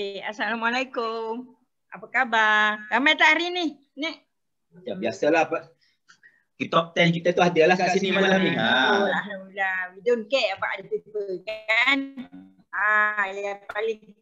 Baik, Assalamualaikum. Apa khabar? Ramai tak hari ni? Ni. Macam ya, biasalah apa. Top 10 kita tu ada lah kat sini malam ni. Ha. Alhamdulillah. We don't care apa ada people kan. Ha, yang paling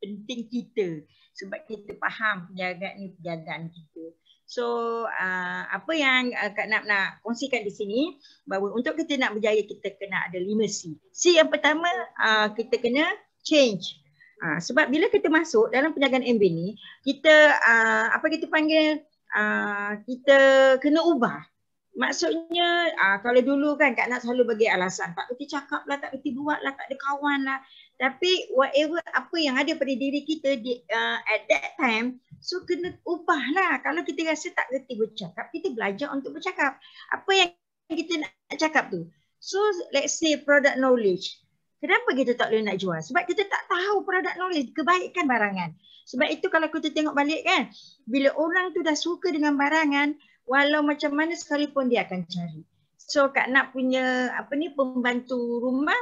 penting kita. Sebab kita faham penjagaan ni penjagaan kita. So uh, apa yang uh, Kak Nap nak kongsikan di sini bahawa untuk kita nak berjaya kita kena ada lima C. C yang pertama uh, kita kena change. Ha, sebab bila kita masuk dalam penjagaan MB ni, kita uh, apa kita panggil uh, kita kena ubah. Maksudnya uh, kalau dulu kan Kak Nak selalu bagi alasan tak kerti cakap lah, tak kerti buat lah, tak ada kawan lah. Tapi whatever apa yang ada pada diri kita di, uh, at that time, so kena ubah lah. Kalau kita rasa tak kerti bercakap, kita belajar untuk bercakap. Apa yang kita nak cakap tu? So let's say product knowledge. Kenapa kita tak boleh nak jual? Sebab kita tak tahu produk knowledge, kebaikan barangan. Sebab itu kalau kita tengok balik kan, bila orang tu dah suka dengan barangan, walau macam mana sekalipun dia akan cari. So Kak Nak punya apa ni pembantu rumah,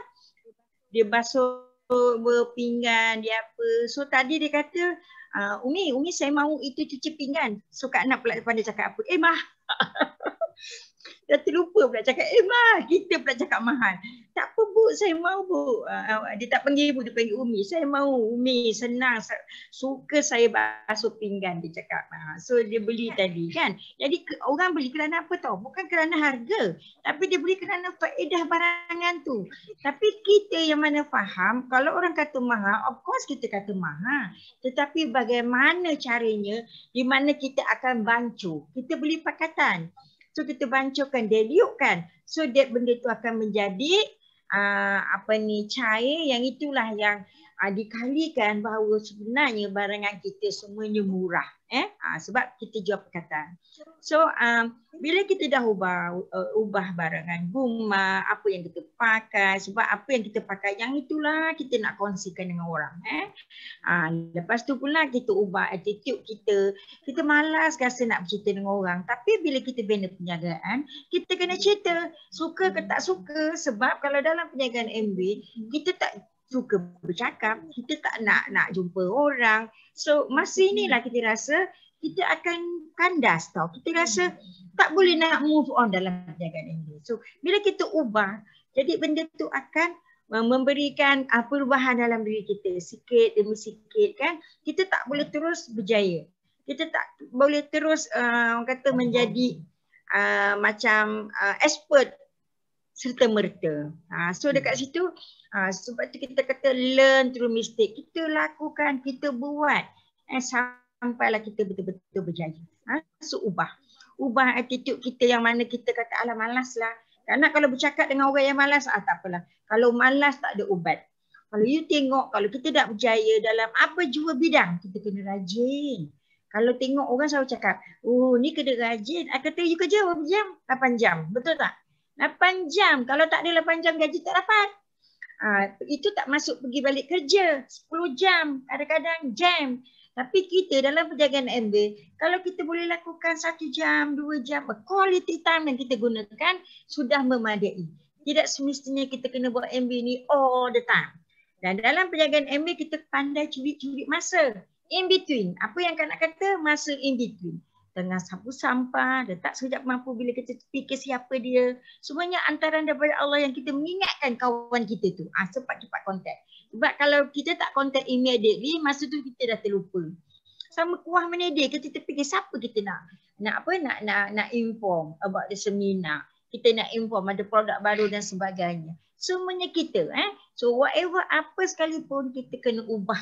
dia basuh berpinggan, dia apa. So tadi dia kata, ah, Umi, Umi saya mahu itu cuci pinggan. So Kak Nak pula depan dia cakap apa, eh mah. Dah terlupa pula cakap, eh ma, kita pula cakap mahal. Tak apa bu, saya mau bu. Uh, dia tak panggil bu, dia panggil Umi. Saya mau Umi, senang. Suka saya basuh pinggan, dia cakap. Uh, so dia beli ya. tadi kan. Jadi orang beli kerana apa tau? Bukan kerana harga. Tapi dia beli kerana faedah barangan tu. Tapi kita yang mana faham, kalau orang kata mahal, of course kita kata mahal. Tetapi bagaimana caranya, di mana kita akan bancu. Kita beli pakatan. So kita bancuhkan, diluke-kan. So that benda tu akan menjadi uh, apa ni cair yang itulah yang uh, dikalikan bahawa sebenarnya barangan kita semuanya murah. Eh? uh, sebab kita jual perkataan. So um, bila kita dah ubah uh, ubah barangan rumah, apa yang kita pakai, sebab apa yang kita pakai, yang itulah kita nak kongsikan dengan orang. Eh? Uh, lepas tu pula kita ubah attitude kita, kita malas rasa nak bercerita dengan orang. Tapi bila kita bina penjagaan, kita kena cerita suka ke tak suka sebab kalau dalam penjagaan MB, kita tak suka bercakap, kita tak nak nak jumpa orang. So masa inilah kita rasa kita akan kandas tau. Kita rasa tak boleh nak move on dalam perniagaan ini. So bila kita ubah, jadi benda tu akan uh, memberikan uh, perubahan dalam diri kita sikit demi sikit kan. Kita tak boleh terus berjaya. Kita tak boleh terus uh, orang kata menjadi uh, macam uh, expert serta merta. Uh, ha, so dekat hmm. situ uh, sebab tu kita kata learn through mistake. Kita lakukan, kita buat. And eh, sampailah kita betul-betul berjaya. Ha? So ubah. Ubah attitude kita yang mana kita kata alah malas lah. Karena kalau bercakap dengan orang yang malas, ah, tak apalah. Kalau malas tak ada ubat. Kalau you tengok, kalau kita tak berjaya dalam apa jua bidang, kita kena rajin. Kalau tengok orang selalu cakap, oh ni kena rajin. Aku ah, kata you kerja berapa jam? 8 jam. Betul tak? 8 jam. Kalau tak ada 8 jam gaji tak dapat. Uh, itu tak masuk pergi balik kerja. 10 jam. Kadang-kadang jam. Tapi kita dalam perjagaan MB, kalau kita boleh lakukan satu jam, dua jam, quality time yang kita gunakan sudah memadai. Tidak semestinya kita kena buat MB ni all the time. Dan dalam perjagaan MB, kita pandai curi-curi masa. In between. Apa yang kanak kata? Masa in between. Tengah sapu sampah, letak sekejap mampu bila kita fikir siapa dia. Semuanya antara daripada Allah yang kita mengingatkan kawan kita tu. Ah, ha, cepat-cepat kontak sebab kalau kita tak contact immediately masa tu kita dah terlupa sama kuah mana dia? kita terfikir siapa kita nak nak apa nak nak nak inform about the seminar kita nak inform ada produk baru dan sebagainya semuanya kita eh so whatever apa sekalipun kita kena ubah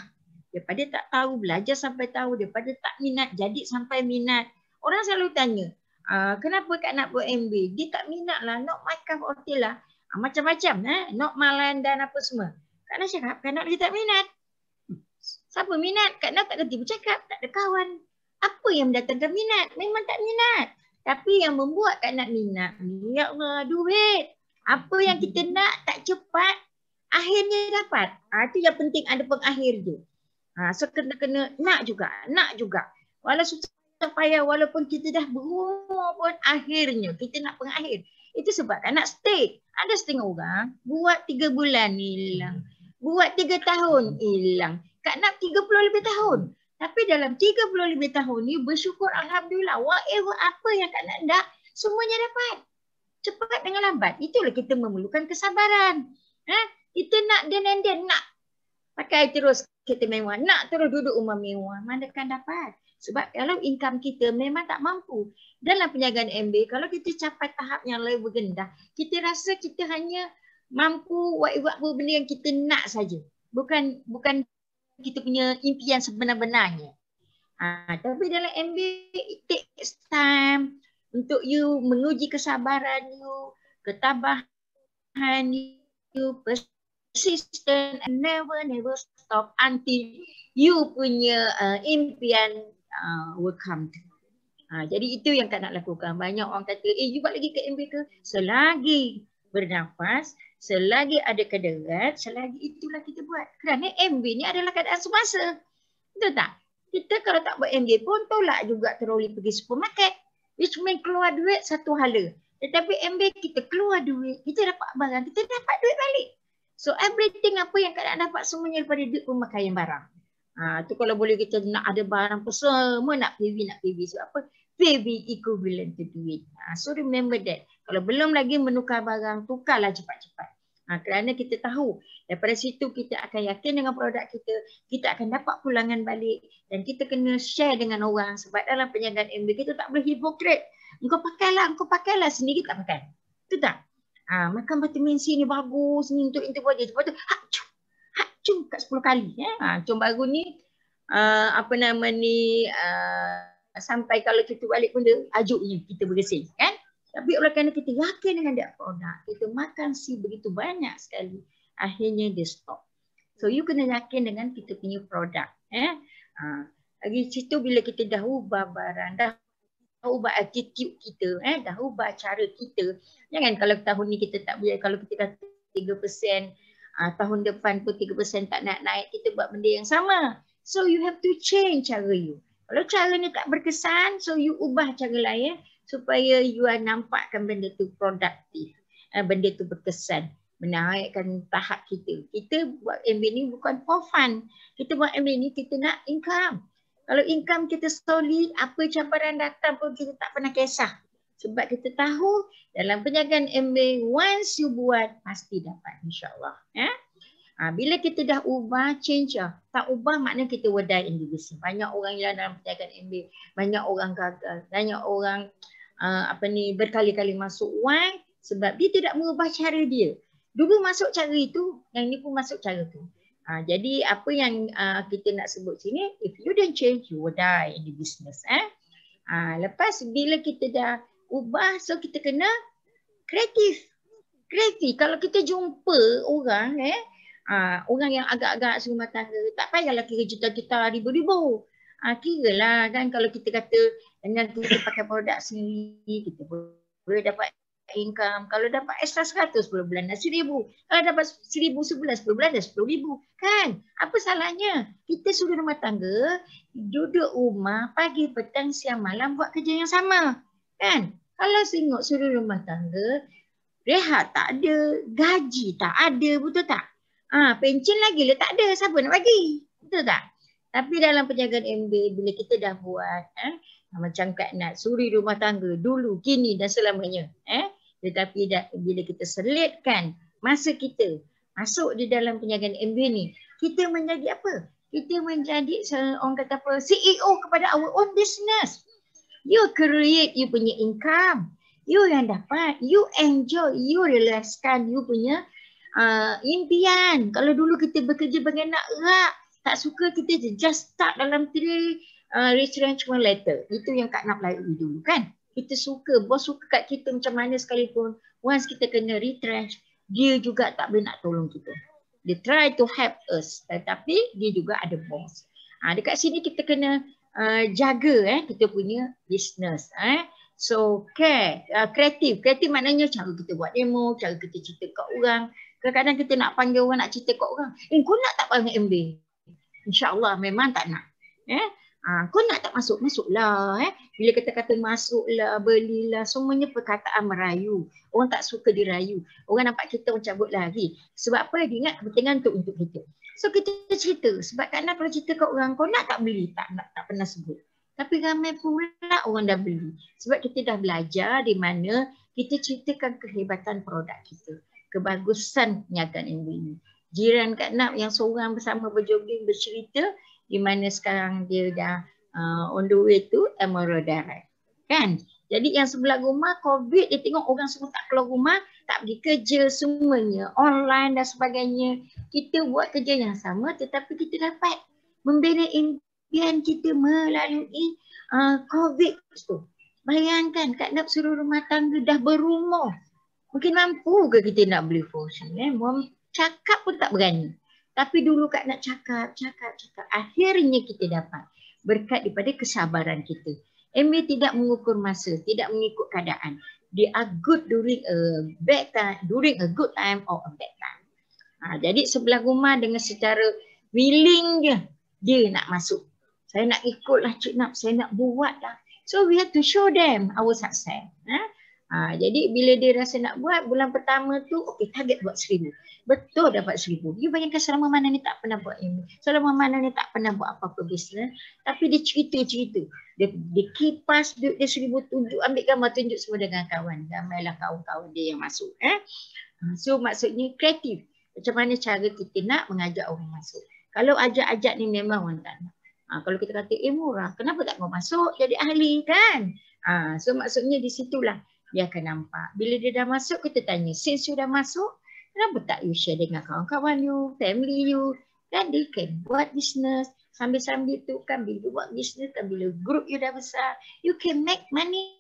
daripada tak tahu belajar sampai tahu daripada tak minat jadi sampai minat orang selalu tanya ah, kenapa Kak nak buat MB? Dia tak minat lah, not my cup of tea lah. Ah, macam-macam, eh? not malam apa semua. Kak Nak cakap, Kak Nak tak minat. Siapa minat? Kak Nak tak kerti bercakap, tak ada kawan. Apa yang mendatangkan minat? Memang tak minat. Tapi yang membuat Kak Nak minat, ya Allah, duit. Apa yang kita nak tak cepat, akhirnya dapat. Ha, itu yang penting ada pengakhir tu. Ha, ah, so kena-kena nak juga, nak juga. Walau susah payah, walaupun kita dah berumur pun akhirnya kita nak pengakhir. Itu sebab tak nak stay. Ada setengah orang buat tiga bulan hilang. Hmm. Buat tiga tahun, hmm. hilang. Kak Nap puluh lebih tahun. Tapi dalam tiga puluh lebih tahun ni, bersyukur Alhamdulillah. wah apa yang Kak Nap nak, semuanya dapat. Cepat dengan lambat. Itulah kita memerlukan kesabaran. Ha? Kita nak then dan then, nak pakai terus kita mewah. Nak terus duduk rumah mewah. Mana kan dapat. Sebab kalau income kita memang tak mampu. Dalam penjagaan MB, kalau kita capai tahap yang lebih gendah, kita rasa kita hanya mampu buat apa benda yang kita nak saja bukan bukan kita punya impian sebenar-benarnya ha, tapi dalam MB it takes time untuk you menguji kesabaran you ketabahan you persistent and never never stop until you punya uh, impian uh, will come to Ha, jadi itu yang kak nak lakukan. Banyak orang kata, eh you buat lagi ke MB ke? Selagi bernafas selagi ada kederat, selagi itulah kita buat. Kerana MB ni adalah keadaan semasa. Betul tak? Kita kalau tak buat MB pun tolak juga teroli pergi supermarket. Which mean keluar duit satu hala. Tetapi MB kita keluar duit, kita dapat barang, kita dapat duit balik. So everything apa yang kadang dapat semuanya daripada duit pemakaian barang. Ha, tu kalau boleh kita nak ada barang pun semua nak PV, nak PV. Sebab apa? PV equivalent to duit. Ha, so remember that. Kalau belum lagi menukar barang, tukarlah cepat-cepat. Ha, kerana kita tahu daripada situ kita akan yakin dengan produk kita, kita akan dapat pulangan balik dan kita kena share dengan orang sebab dalam penyandaran MB kita tak boleh hipokrit. Engkau pakailah, engkau pakailah sendiri tak pakai. Betul tak? Ha, makan vitamin C ni bagus ni untuk interval dia. Sebab tu Hacu, hacu kat 10 kali. Ya. Ha, cum baru ni uh, apa nama ni uh, sampai kalau kita balik pun dia ajuknya kita bergesin. Kan? Tapi oleh kerana kita yakin dengan that product, kita makan si begitu banyak sekali, akhirnya dia stop. So you kena yakin dengan kita punya produk. Eh? Ha. Lagi situ bila kita dah ubah barang, dah dah ubah attitude kita, eh, dah ubah cara kita. Jangan kalau tahun ni kita tak boleh, kalau kita dah 3%, uh, ha, tahun depan pun 3% tak nak naik, kita buat benda yang sama. So you have to change cara you. Kalau cara ni tak berkesan, so you ubah cara lain. Eh supaya you are nampakkan benda tu produktif eh, benda tu berkesan menaikkan tahap kita kita buat MB ni bukan for fun kita buat MB ni kita nak income kalau income kita solid apa cabaran datang pun kita tak pernah kisah sebab kita tahu dalam penjagaan MB once you buat pasti dapat insyaallah ya ha, bila kita dah ubah change lah. tak ubah makna kita wadai individu banyak orang yang dalam penjagaan MB banyak orang gagal banyak orang Uh, apa ni berkali-kali masuk wang sebab dia tidak mengubah cara dia. Dulu masuk cara itu, yang ni pun masuk cara itu. Ha, ah, jadi apa yang uh, kita nak sebut sini, if you don't change, you will die in the business. Eh? Ha, lepas bila kita dah ubah, so kita kena kreatif. Kreatif. Kalau kita jumpa orang, eh, uh, orang yang agak-agak suruh matahari, tak payahlah kira juta kita ribu-ribu ha, kira lah kan kalau kita kata dengan kita pakai produk sendiri kita boleh dapat income. Kalau dapat extra 100 per bulan dah 1000. Kalau dapat seribu sebelas 10 bulan dah ribu kan? Apa salahnya? Kita suruh rumah tangga duduk rumah pagi petang siang malam buat kerja yang sama. Kan? Kalau tengok suruh rumah tangga rehat tak ada, gaji tak ada, betul tak? Ah, ha, pencen lagi lah tak ada, siapa nak bagi? Betul tak? Tapi dalam perniagaan MB bila kita dah buat eh, ah, macam kat nak suri rumah tangga dulu, kini dan selamanya. Eh. Tetapi dah, bila kita selitkan masa kita masuk di dalam perniagaan MB ni, kita menjadi apa? Kita menjadi orang kata apa? CEO kepada our own business. You create you punya income. You yang dapat. You enjoy. You relaxkan, you punya uh, impian. Kalau dulu kita bekerja bagi nak rak, tak suka kita je just stuck dalam tiri uh, retrenchment letter. Itu yang Kak nak layu dulu kan. Kita suka, bos suka kat kita macam mana sekalipun. Once kita kena retrench, dia juga tak boleh nak tolong kita. Dia try to help us. Tetapi dia juga ada bos. Ha, dekat sini kita kena uh, jaga eh, kita punya business. Eh. So care, kreatif. Uh, kreatif maknanya cara kita buat demo, cara kita cerita kat orang. Kadang-kadang kita nak panggil orang nak cerita kat orang. Eh kau nak tak panggil MB? InsyaAllah memang tak nak. Eh? Ha, kau nak tak masuk, masuklah. Eh? Bila kata-kata masuklah, belilah, semuanya perkataan merayu. Orang tak suka dirayu. Orang nampak kita macam cabut lagi. Sebab apa? Dia ingat kepentingan untuk untuk kita. So kita cerita. Sebab kadang kalau cerita kat orang, kau nak tak beli? Tak, nak, tak pernah sebut. Tapi ramai pula orang dah beli. Sebab kita dah belajar di mana kita ceritakan kehebatan produk kita. Kebagusan niagaan ini jiran Kak Nap yang seorang bersama berjoging bercerita di mana sekarang dia dah uh, on the way to Emerald Direct. Kan? Jadi yang sebelah rumah COVID dia tengok orang semua tak keluar rumah, tak pergi kerja semuanya, online dan sebagainya. Kita buat kerja yang sama tetapi kita dapat membina impian kita melalui uh, COVID tu. Bayangkan Kak Nap suruh rumah tangga dah berumur. Mungkin mampu ke kita nak beli fosil? Eh? cakap pun tak berani. Tapi dulu kak nak cakap, cakap, cakap. Akhirnya kita dapat berkat daripada kesabaran kita. Amy tidak mengukur masa, tidak mengikut keadaan. Dia are good during a bad time, during a good time or a bad time. Ha, jadi sebelah rumah dengan secara willing je dia nak masuk. Saya nak ikutlah cik nak, saya nak buat lah. So we have to show them our success. Ha? Ha, jadi bila dia rasa nak buat, bulan pertama tu, okay target buat seribu betul dapat seribu. You bayangkan selama mana ni tak pernah buat ini. Selama mana ni tak pernah buat apa-apa bisnes. Tapi dia cerita-cerita. Dia, dia kipas duit dia seribu tunjuk. Ambil gambar tunjuk semua dengan kawan. Ramailah kawan-kawan dia yang masuk. Eh? Ah, so maksudnya kreatif. Macam mana cara kita nak mengajak orang masuk. Kalau ajak-ajak ni memang orang tak nak. Ha, kalau kita kata eh murah. Kenapa tak mau masuk jadi ahli kan? Ha, so maksudnya di situlah dia akan nampak. Bila dia dah masuk kita tanya. Since you dah masuk, kenapa tak you share dengan kawan-kawan you, family you, kan they can buat business, sambil-sambil tu kan bila you buat business, kan bila group you dah besar, you can make money.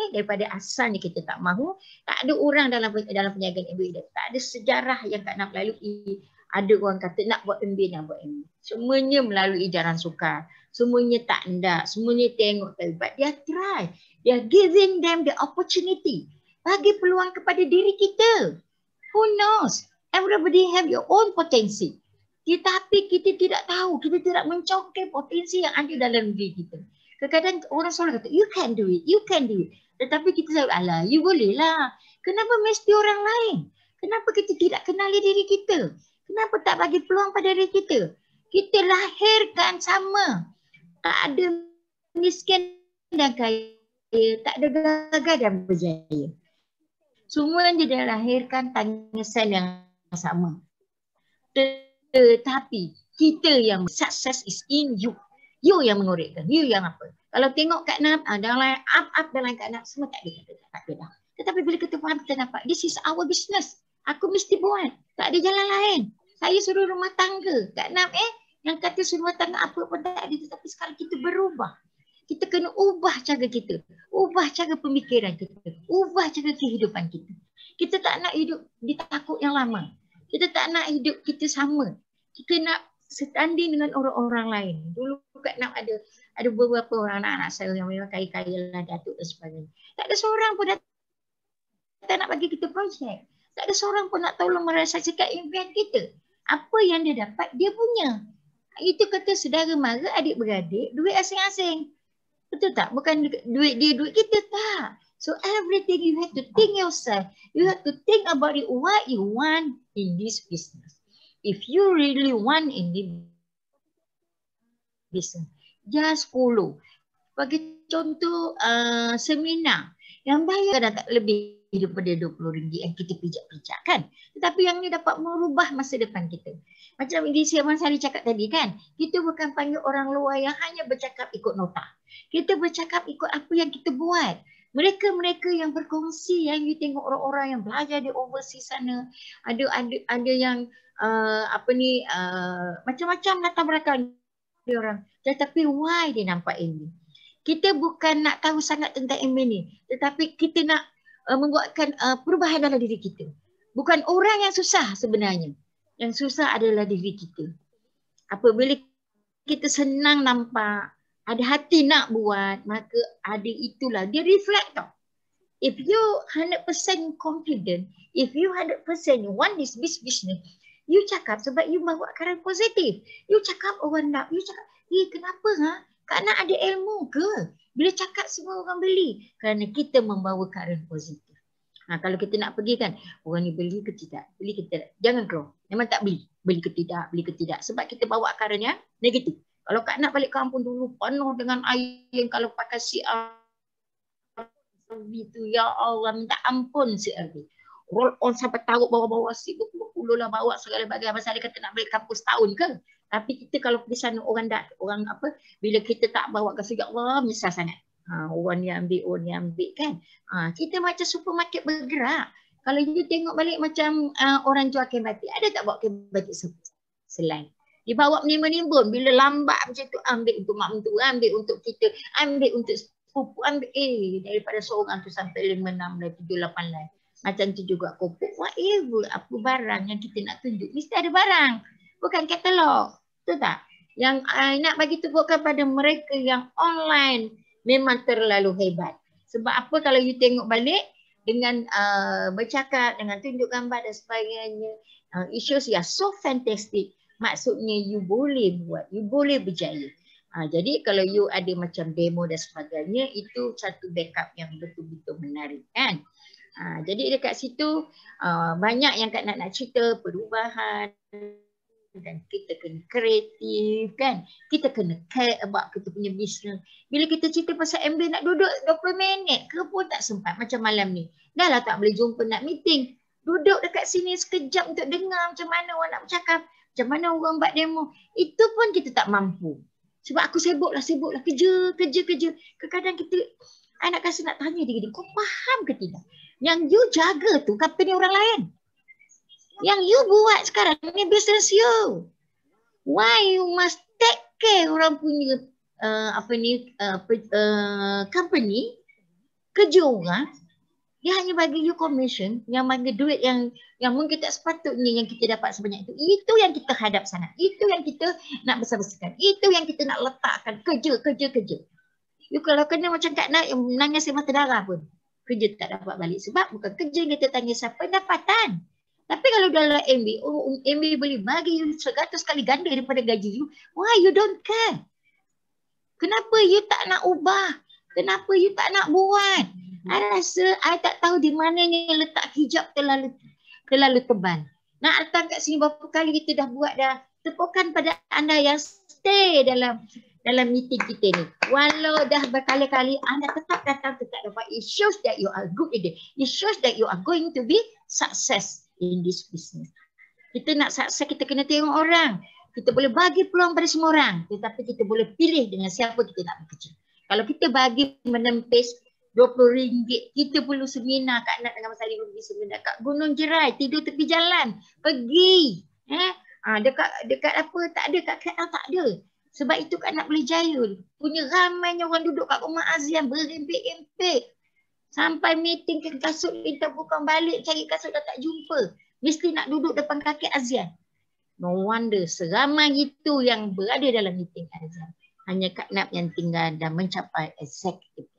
Eh, daripada asalnya kita tak mahu, tak ada orang dalam dalam perniagaan MBA, tak ada sejarah yang tak nak lalui ada orang kata nak buat MBA nak buat MBA. Semuanya melalui jalan sukar. Semuanya tak hendak. Semuanya tengok terlibat. Dia try. Dia giving them the opportunity. Bagi peluang kepada diri kita. Who knows? Everybody have your own potensi. Tetapi kita tidak tahu, kita tidak mencongkir potensi yang ada dalam diri kita. Kadang-kadang orang selalu kata, you can do it, you can do it. Tetapi kita selalu, alah, you boleh lah. Kenapa mesti orang lain? Kenapa kita tidak kenali diri kita? Kenapa tak bagi peluang pada diri kita? Kita lahirkan sama. Tak ada miskin dan kaya. Tak ada gagal dan berjaya semuanya dia lahirkan tangisan yang sama. Tetapi kita yang success is in you. You yang menguritkan. You yang apa. Kalau tengok kat Nam, ada lain up, up dan lain kat Nam, semua tak ada. Tak ada lah. Tetapi bila kita faham, kita nampak, this is our business. Aku mesti buat. Tak ada jalan lain. Saya suruh rumah tangga. Kat Nam eh, yang kata suruh rumah tangga apa pun tak ada. Tetapi sekarang kita berubah kita kena ubah cara kita. Ubah cara pemikiran kita. Ubah cara kehidupan kita. Kita tak nak hidup di takut yang lama. Kita tak nak hidup kita sama. Kita nak setanding dengan orang-orang lain. Dulu kat nak ada ada beberapa orang anak-anak saya yang memang kaya-kaya lah datuk dan sebagainya. Tak ada seorang pun datuk. Tak nak bagi kita projek. Tak ada seorang pun nak tolong merasa merasakan impian kita. Apa yang dia dapat, dia punya. Itu kata saudara mara, adik beradik, duit asing-asing. Betul tak? Bukan duit dia, duit kita tak. So everything you have to think yourself. You have to think about it, what you want in this business. If you really want in this business, just follow. Bagi contoh uh, seminar yang bayar dah tak lebih hidup daripada RM20 yang kita pijak-pijak kan. Tetapi yang ni dapat merubah masa depan kita. Macam yang Siaman Sari cakap tadi kan, kita bukan panggil orang luar yang hanya bercakap ikut nota. Kita bercakap ikut apa yang kita buat. Mereka-mereka yang berkongsi, yang you tengok orang-orang yang belajar di overseas sana, ada ada, ada yang uh, apa ni uh, macam-macam latar belakang dia orang. Tetapi why dia nampak ini? Kita bukan nak tahu sangat tentang ini, Tetapi kita nak uh, membuatkan uh, perubahan dalam diri kita. Bukan orang yang susah sebenarnya. Yang susah adalah diri kita. Apabila kita senang nampak, ada hati nak buat, maka ada itulah. Dia reflect tau. If you 100% confident, if you 100% want this business, business, you cakap sebab you bawa karan positif. You cakap orang nak, you cakap, eh kenapa ha? Kak nak ada ilmu ke? Bila cakap semua orang beli kerana kita membawa karun positif. Ha, kalau kita nak pergi kan, orang ni beli ke tidak? Beli ke tidak? Jangan keluar. Memang tak beli. Beli ke tidak? Beli ke tidak? Sebab kita bawa current yang negatif. Kalau Kak nak balik kampung dulu, penuh dengan air yang kalau pakai CRV tu, ya Allah, minta ampun CRV. Roll on sampai taruh bawa-bawa sibuk, puluh lah bawa segala bagian. Masa dia kata nak balik kampung setahun ke? Tapi kita kalau pergi sana orang dah orang apa bila kita tak bawa kasih ya Allah menyesal sangat. Ha, orang ni ambil, orang ni ambil kan. Ha, kita macam supermarket bergerak. Kalau you tengok balik macam uh, orang jual kain Ada tak bawa kain batik selain? Dia bawa menimbun-nimbun. Bila lambat macam tu ambil untuk mak mentua, ambil untuk kita, ambil untuk pupuk ambil eh daripada seorang tu sampai lima enam lah tujuh lapan lain macam tu juga kopuk whatever apa barang yang kita nak tunjuk mesti ada barang bukan katalog Betul tak? Yang I eh, nak bagi tegurkan pada mereka yang online memang terlalu hebat. Sebab apa kalau you tengok balik dengan uh, bercakap, dengan tunjuk gambar dan sebagainya. Uh, issues yang so fantastic. Maksudnya you boleh buat, you boleh berjaya. Uh, jadi kalau you ada macam demo dan sebagainya, itu satu backup yang betul-betul menarik kan. Uh, jadi dekat situ uh, banyak yang kat nak, nak cerita perubahan dan kita kena kreatif kan kita kena care about kita punya bisnes bila kita cerita pasal MB nak duduk 20 minit ke pun tak sempat macam malam ni dah lah tak boleh jumpa nak meeting duduk dekat sini sekejap untuk dengar macam mana orang nak bercakap macam mana orang buat demo itu pun kita tak mampu sebab aku lah, sibuklah lah, kerja kerja kerja kadang-kadang kita anak kasih nak tanya diri kau faham ke tidak yang you jaga tu company orang lain yang you buat sekarang ni business you. Why you must take care orang punya uh, apa ni uh, uh, company kerja orang dia hanya bagi you commission yang bagi duit yang yang mungkin tak sepatutnya yang kita dapat sebanyak itu. Itu yang kita hadap sana. Itu yang kita nak besar-besarkan. Itu yang kita nak letakkan kerja, kerja, kerja. You kalau kena macam Kak Nak yang menangis mata darah pun. Kerja tak dapat balik. Sebab bukan kerja yang kita tanya siapa pendapatan dalam MB, oh MB um, boleh bagi you 100 kali ganda daripada gaji you. Why you don't care? Kenapa you tak nak ubah? Kenapa you tak nak buat? I rasa I tak tahu di mana yang letak hijab terlalu terlalu tebal. Nak datang kat sini berapa kali kita dah buat dah. Tepukan pada anda yang stay dalam dalam meeting kita ni. Walau dah berkali-kali anda tetap datang tetap dapat. It shows that you are good idea. It shows that you are going to be success in this business. Kita nak sukses kita kena tengok orang. Kita boleh bagi peluang pada semua orang tetapi kita boleh pilih dengan siapa kita nak bekerja. Kalau kita bagi menempis RM20, kita perlu seminar Kak Nat dengan Mas Ali pergi seminar Gunung Jerai, tidur tepi jalan, pergi. Eh? Ha, dekat dekat apa, tak ada, kat KL tak ada. Sebab itu Kak nak boleh jaya. Punya ramai orang duduk kat rumah Azian, berimpik-impik, Sampai meeting ke kasut minta bukan balik cari kasut dah tak jumpa. Mesti nak duduk depan kaki Azian. No wonder seramai itu yang berada dalam meeting Azian. Hanya Kak Nap yang tinggal dan mencapai executive.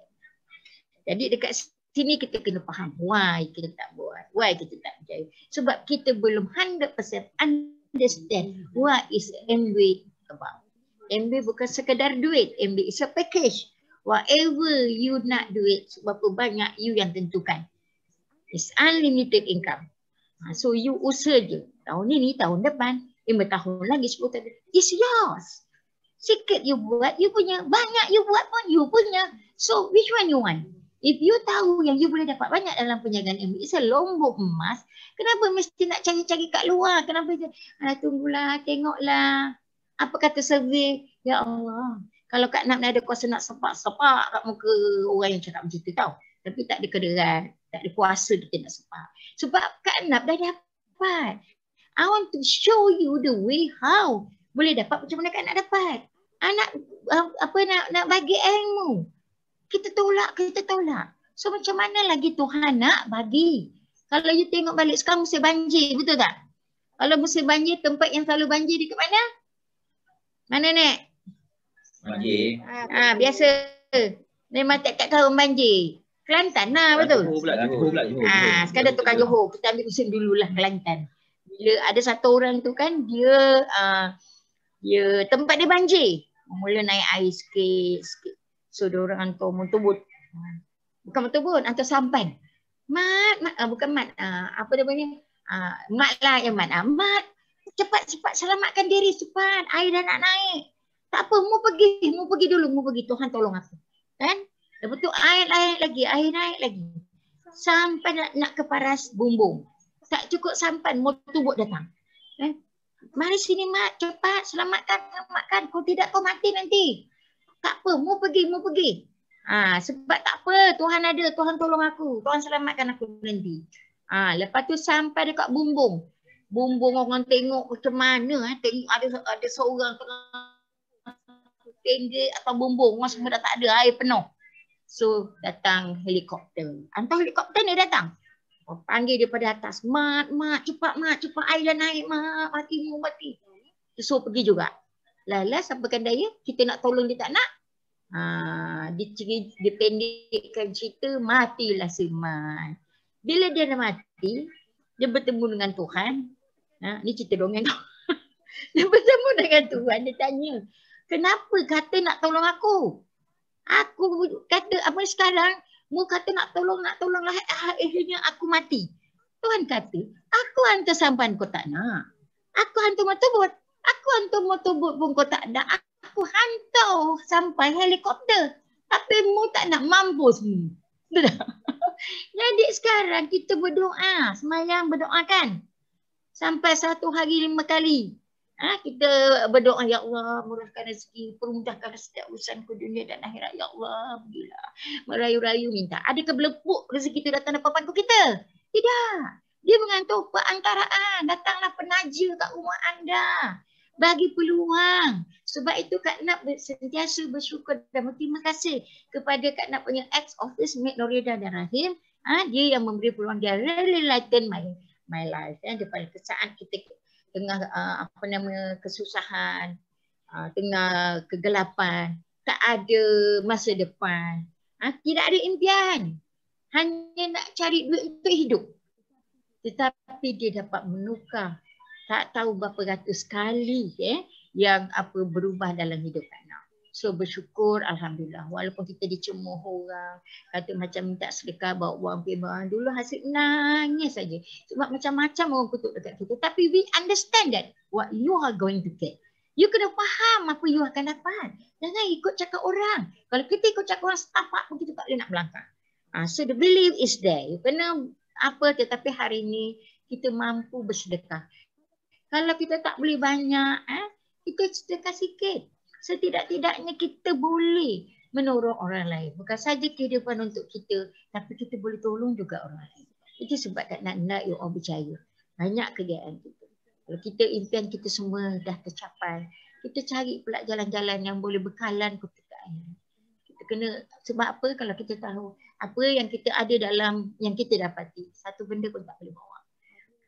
Jadi dekat sini kita kena faham why kita tak buat. Why kita tak jadi. Sebab kita belum 100% understand what is MBA about. MBA bukan sekadar duit. MBA is a package whatever you nak duit, berapa banyak you yang tentukan. It's unlimited income. Ha, so you usaha je. Tahun ini, tahun depan, lima eh, tahun lagi, sepuluh tahun. It's yours. Sikit you buat, you punya. Banyak you buat pun, you punya. So which one you want? If you tahu yang you boleh dapat banyak dalam penjagaan MB, it's a lombok emas. Kenapa mesti nak cari-cari kat luar? Kenapa je? Ah, tunggulah, tengoklah. Apa kata survey? Ya Allah, kalau Kak Nap ni ada kuasa nak sepak-sepak kat muka orang yang cakap macam tu tau. Tapi tak ada kederan, tak ada kuasa kita nak sepak. Sebab Kak Nap dah dapat. I want to show you the way how boleh dapat macam mana Kak Nap dapat. Anak uh, apa nak nak bagi ilmu. Kita tolak, kita tolak. So macam mana lagi Tuhan nak bagi? Kalau you tengok balik sekarang mesti banjir, betul tak? Kalau mesti banjir, tempat yang selalu banjir di mana? Mana nek? Banjir. Ah, ah, biasa. Memang tak kat banjir. Kelantan lah betul. Johor pula. Johor pula. Ah, sekadar tukar Johor. Kita ambil usin dululah Kelantan. Bila ada satu orang tu kan, dia ah dia tempat dia banjir. Mula naik air sikit. sikit. So, dia orang hantar mutubut. Bukan mutubut, hantar sampan. Mat, mat uh, bukan mat. ah apa dia panggil? Uh, mat lah yang mat. Uh, mat, cepat-cepat selamatkan diri. Cepat, air dah nak naik tak apa, mu pergi, mu pergi dulu, mu pergi. Tuhan tolong aku. Kan? Lepas tu air naik lagi, air naik lagi. Sampai nak, nak ke paras bumbung. Tak cukup sampan, mu tubuh datang. Kan? Mari sini mak, cepat selamatkan makan. Kau tidak kau mati nanti. Tak apa, mu pergi, mu pergi. Ha, sebab tak apa, Tuhan ada, Tuhan tolong aku. Tuhan selamatkan aku nanti. Ha, lepas tu sampai dekat bumbung. Bumbung orang tengok macam mana. Eh. Tengok ada, ada seorang tengah tenda atau bumbung orang semua dah tak ada air penuh so datang helikopter Antah helikopter ni datang panggil dia pada atas mat mat cepat mat cepat air dah naik mat mati mu mati so pergi juga lala sampaikan daya kita nak tolong dia tak nak ha, dia, dia pendekkan cerita matilah si mat bila dia dah mati dia bertemu dengan Tuhan ha, ni cerita dongeng tu dia bertemu dengan Tuhan dia tanya Kenapa kata nak tolong aku? Aku kata apa sekarang mu kata nak tolong nak tolong lah akhirnya aku mati. Tuhan kata, aku hantar sampan kau tak nak. Aku hantar motorboat. Aku hantar motorboat pun kau tak nak. Aku hantar sampai helikopter. Tapi mu tak nak mampus mu. Jadi sekarang kita berdoa. Semayang berdoakan Sampai satu hari lima kali. Ha, kita berdoa ya Allah murahkan rezeki permudahkan setiap urusan ke dunia dan akhirat ya Allah bila merayu-rayu minta ada ke belepuk rezeki itu datang depan pangku kita tidak dia mengantuk perantaraan datanglah penaja ke rumah anda bagi peluang. Sebab itu Kak Nap sentiasa bersyukur dan berterima kasih kepada Kak Nap punya ex office mate Norida dan Rahim. Ha, dia yang memberi peluang dia really lighten my my life. Ya, daripada kesaan kita tengah uh, apa nama kesusahan, uh, tengah kegelapan, tak ada masa depan, ha, tidak ada impian, hanya nak cari duit untuk hidup. Tetapi dia dapat menukar tak tahu berapa ratus kali eh, yang apa berubah dalam hidup anak. So bersyukur Alhamdulillah Walaupun kita dicemuh orang Kata macam minta sedekah Bawa uang pembahan Dulu hasil nangis saja Sebab macam-macam orang kutuk dekat kita Tapi we understand that What you are going to get You kena faham apa you akan dapat Jangan ikut cakap orang Kalau kita ikut cakap orang Setapak pun kita tak boleh nak melangkah uh, So the belief is there You kena apa tetapi hari ini kita mampu bersedekah. Kalau kita tak boleh banyak, eh, kita sedekah sikit setidak-tidaknya kita boleh menolong orang lain. Bukan saja kehidupan untuk kita, tapi kita boleh tolong juga orang lain. Itu sebab tak nak nak you all berjaya. Banyak kegiatan kita. Kalau kita impian kita semua dah tercapai, kita cari pula jalan-jalan yang boleh bekalan ketukaan. Kita kena, sebab apa kalau kita tahu apa yang kita ada dalam yang kita dapati. Satu benda pun tak boleh bawa.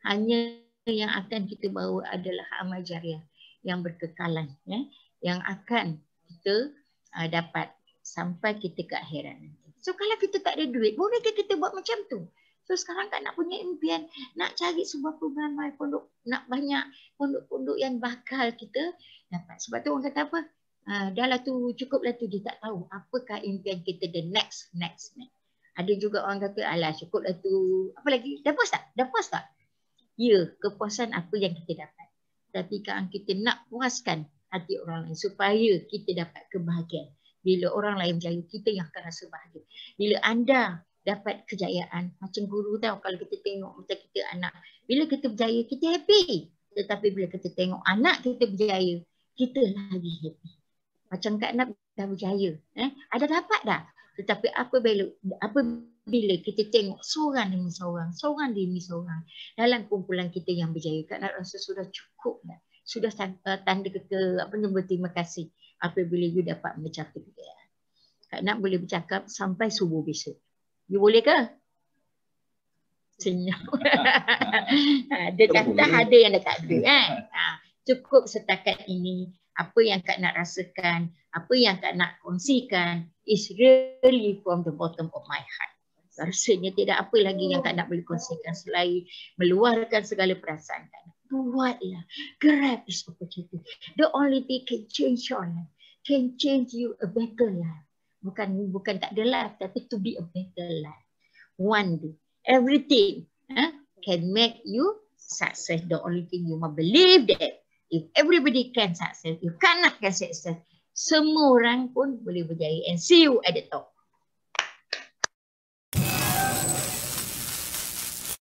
Hanya yang akan kita bawa adalah amal jariah yang berkekalan. Ya yang akan kita uh, dapat sampai kita ke akhirat nanti. So kalau kita tak ada duit, bolehkah kita buat macam tu? So sekarang kan nak punya impian, nak cari sebuah perubahan baik pondok, nak banyak pondok-pondok yang bakal kita dapat. Sebab tu orang kata apa? Uh, dah lah tu, cukup lah tu, dia tak tahu apakah impian kita the next, next, next. Ada juga orang kata, alah cukup lah tu. Apa lagi? Dah puas tak? Dah puas tak? Ya, kepuasan apa yang kita dapat. Tapi kalau kita nak puaskan hati orang lain supaya kita dapat kebahagiaan. Bila orang lain jaya, kita yang akan rasa bahagia. Bila anda dapat kejayaan, macam guru tau kalau kita tengok macam kita anak. Bila kita berjaya, kita happy. Tetapi bila kita tengok anak kita berjaya, kita lagi happy. Macam Kak Nap dah berjaya. Eh? Ada dapat dah. Tetapi apa bila, apa bila kita tengok seorang demi seorang, seorang demi seorang dalam kumpulan kita yang berjaya, Kak Nap rasa sudah cukup dah sudah eh, tanda kata apa nama terima kasih apabila you dapat mengecap kebudayaan. Kak nak boleh bercakap sampai subuh besok. You boleh ke? Senyum. Ada ha, kata ada yang dah tak ada. Kan? Ha, cukup setakat ini apa yang Kak nak rasakan, apa yang Kak nak kongsikan is really from the bottom of my heart. Rasanya tidak apa lagi yang Kak nak boleh kongsikan selain meluarkan segala perasaan buat lah. Grab this opportunity. The only thing can change your life. Can change you a better life. Bukan bukan tak ada Tapi to be a better life. One day. Everything eh, can make you success. The only thing you must believe that. If everybody can success. You cannot can success. Semua orang pun boleh berjaya. And see you at the top.